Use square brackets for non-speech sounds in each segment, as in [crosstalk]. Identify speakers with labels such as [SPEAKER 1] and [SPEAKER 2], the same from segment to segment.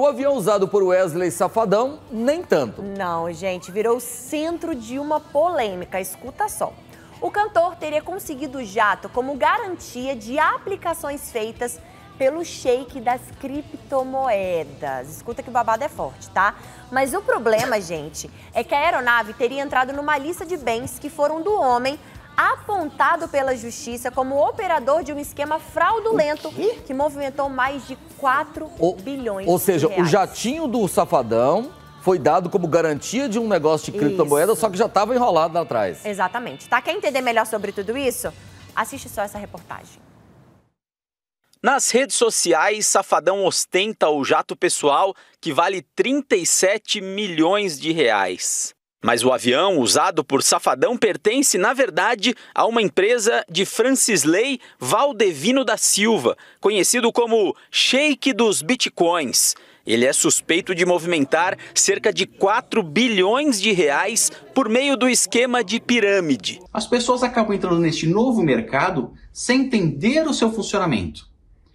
[SPEAKER 1] O avião usado por Wesley Safadão, nem tanto.
[SPEAKER 2] Não, gente, virou centro de uma polêmica. Escuta só. O cantor teria conseguido o jato como garantia de aplicações feitas pelo shake das criptomoedas. Escuta que o babado é forte, tá? Mas o problema, [laughs] gente, é que a aeronave teria entrado numa lista de bens que foram do homem apontado pela justiça como operador de um esquema fraudulento que movimentou mais de 4 o, bilhões Ou seja, o
[SPEAKER 1] jatinho do Safadão foi dado como garantia de um negócio de criptomoeda, isso. só que já estava enrolado lá
[SPEAKER 3] atrás.
[SPEAKER 2] Exatamente. Tá? Quer entender melhor sobre tudo isso? Assiste só essa reportagem.
[SPEAKER 3] Nas redes sociais, Safadão ostenta o jato pessoal que vale 37 milhões de reais. Mas o avião usado por Safadão pertence, na verdade, a uma empresa de Francisley Valdevino da Silva, conhecido como Shake dos Bitcoins. Ele é suspeito de movimentar cerca de 4 bilhões de reais por meio do esquema de pirâmide. As pessoas acabam entrando neste novo mercado sem entender o seu funcionamento.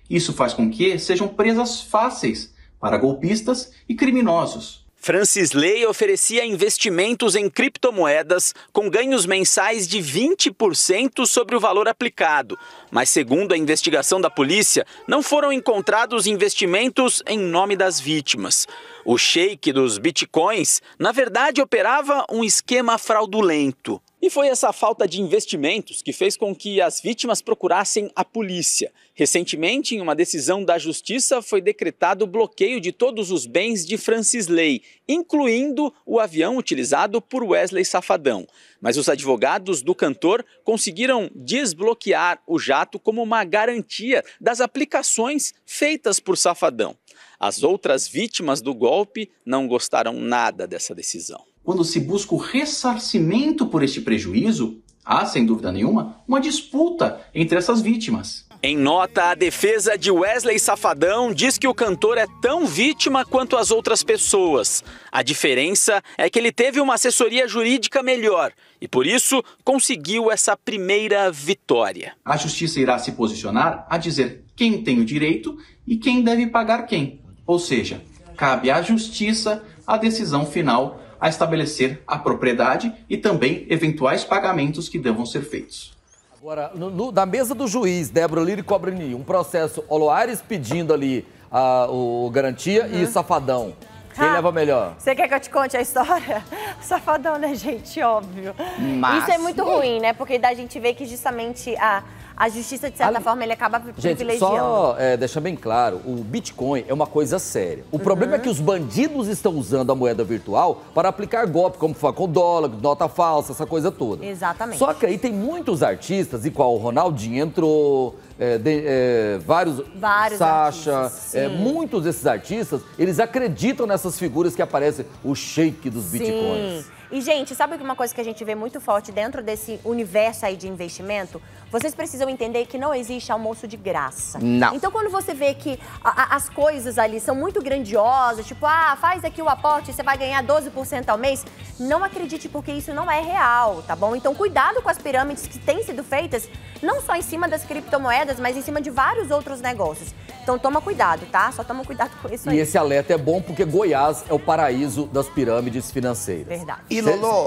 [SPEAKER 3] Isso faz com que sejam presas fáceis para golpistas e criminosos. Francis Lay oferecia investimentos em criptomoedas com ganhos mensais de 20% sobre o valor aplicado. Mas, segundo a investigação da polícia, não foram encontrados investimentos em nome das vítimas. O sheik dos bitcoins, na verdade, operava um esquema fraudulento. E foi essa falta de investimentos que fez com que as vítimas procurassem a polícia. Recentemente, em uma decisão da justiça, foi decretado o bloqueio de todos os bens de Francisley, incluindo o avião utilizado por Wesley Safadão. Mas os advogados do cantor conseguiram desbloquear o jato como uma garantia das aplicações feitas por Safadão. As outras vítimas do golpe não gostaram nada dessa decisão quando se busca o ressarcimento por este prejuízo, há, sem dúvida nenhuma, uma disputa entre essas vítimas. Em nota, a defesa de Wesley Safadão diz que o cantor é tão vítima quanto as outras pessoas. A diferença é que ele teve uma assessoria jurídica melhor e, por isso, conseguiu essa primeira vitória. A justiça irá se posicionar a dizer quem tem o direito e quem deve pagar quem. Ou seja, cabe à justiça a decisão final a estabelecer a propriedade e também eventuais pagamentos que devam ser feitos.
[SPEAKER 1] Agora, no, no, na mesa do juiz, Débora Lira e Cobrini, um processo Oloares pedindo ali a, ah, o garantia uhum. e Safadão. Quem ah, leva melhor? Você
[SPEAKER 2] quer que eu te conte a história? [laughs] safadão, né, gente? Óbvio. Mas... Isso é muito ruim, né? Porque da gente vê que justamente a, a justiça, de certa a... forma, ele acaba privilegiando. só
[SPEAKER 1] é, deixar bem claro, o Bitcoin é uma coisa séria. O uhum. problema é uhum. que os bandidos estão usando a moeda virtual para aplicar golpe, como foi com dólar, nota falsa, essa coisa toda.
[SPEAKER 2] Exatamente. Só que aí
[SPEAKER 1] tem muitos artistas, igual o Ronaldinho entrou... É, de, é, vários, vários Sasha, é, muitos desses artistas, eles acreditam nessas figuras que aparecem, o shake dos sim. bitcoins. Yes mm.
[SPEAKER 2] E, gente, sabe uma coisa que a gente vê muito forte dentro desse universo aí de investimento? Vocês precisam entender que não existe almoço de graça. Não. Então, quando você vê que a, a, as coisas ali são muito grandiosas, tipo, ah, faz aqui o aporte, você vai ganhar 12% ao mês, não acredite, porque isso não é real, tá bom? Então, cuidado com as pirâmides que têm sido feitas, não só em cima das criptomoedas, mas em cima de vários outros negócios. Então, toma cuidado, tá? Só toma cuidado com isso aí. E esse
[SPEAKER 1] alerta é bom porque Goiás é o paraíso das pirâmides financeiras.
[SPEAKER 2] Verdade. E Lolo.